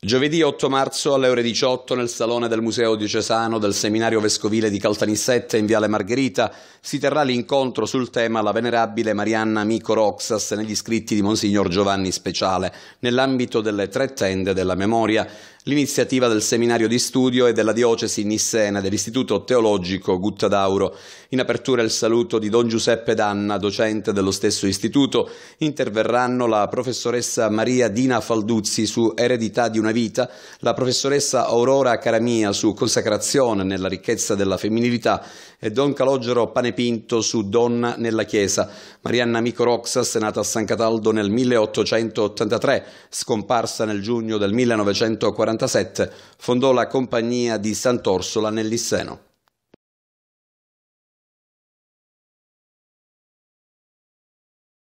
Giovedì 8 marzo alle ore 18 nel Salone del Museo Diocesano del Seminario Vescovile di Caltanissette in Viale Margherita si terrà l'incontro sul tema La Venerabile Marianna Mico Roxas negli scritti di Monsignor Giovanni Speciale nell'ambito delle tre tende della memoria l'iniziativa del seminario di studio e della diocesi Nissena dell'Istituto Teologico Guttadauro. In apertura il saluto di Don Giuseppe Danna, docente dello stesso istituto, interverranno la professoressa Maria Dina Falduzzi su Eredità di una vita, la professoressa Aurora Caramia su Consacrazione nella ricchezza della femminilità e Don Calogero Panepinto su Donna nella Chiesa. Marianna Micoroxas, nata a San Cataldo nel 1883, scomparsa nel giugno del 1940 1947 fondò la compagnia di Sant'Orsola nel Lisseno.